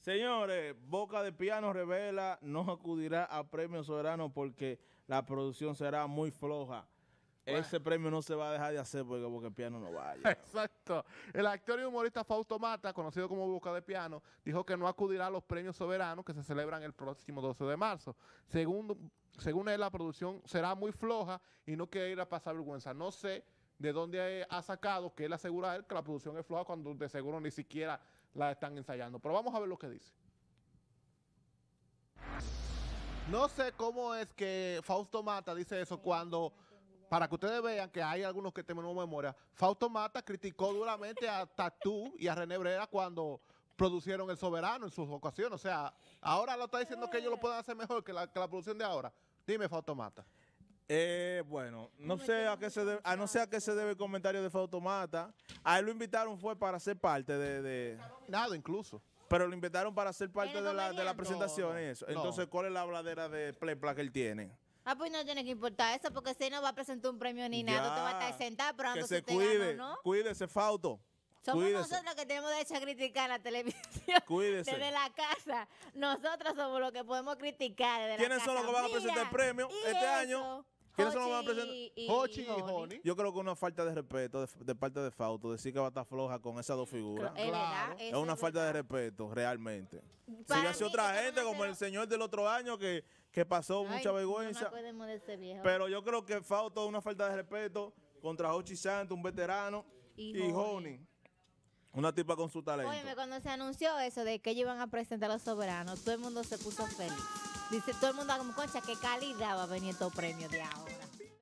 Señores, Boca de Piano revela no acudirá a premios soberanos porque la producción será muy floja. Ese premio no se va a dejar de hacer porque Boca de Piano no vaya. Exacto. El actor y humorista Fausto Mata, conocido como Boca de Piano, dijo que no acudirá a los premios soberanos que se celebran el próximo 12 de marzo. Según, según él, la producción será muy floja y no quiere ir a pasar vergüenza. No sé de dónde ha sacado que él asegura él que la producción es floja cuando de seguro ni siquiera la están ensayando. Pero vamos a ver lo que dice. No sé cómo es que Fausto Mata dice eso cuando, para que ustedes vean que hay algunos que tenemos memoria, Fausto Mata criticó duramente a Tatú y a René Brera cuando producieron El Soberano en sus ocasiones. O sea, ahora lo está diciendo que ellos lo pueden hacer mejor que la producción de ahora. Dime, Fausto Mata. Eh, bueno, no sé a qué se debe, a no sé a qué se debe el comentario de Fautomata. A él lo invitaron fue para ser parte de, nada incluso. Pero lo invitaron para ser parte de la, de la presentación y eso. Entonces, ¿cuál es la habladera de plepla que él tiene? Ah, pues no tiene que importar eso, porque si no va a presentar un premio ni nada, te va a estar sentado, pero que se cuide, ¿no? cuídese, Fauto. Somos nosotros los que tenemos derecho a criticar la televisión. Cuídese. Desde la casa. Nosotros somos los que podemos criticar. ¿Quiénes son los que van a presentar el premio este año? Yo creo que una falta de respeto de, parte de Fausto, decir que va a estar floja con esas dos figuras. Es una falta de respeto, realmente. Si hace otra gente, como el señor del otro año que, pasó mucha vergüenza. Pero yo creo que Fauto es una falta de respeto contra Hochi Santos, un veterano, y, y Una tipa con su talento. Oye, cuando se anunció eso de que ellos iban a presentar a los soberanos, todo el mundo se puso feliz. Dice todo el mundo como concha, qué calidad va a venir todo este premio de ahora.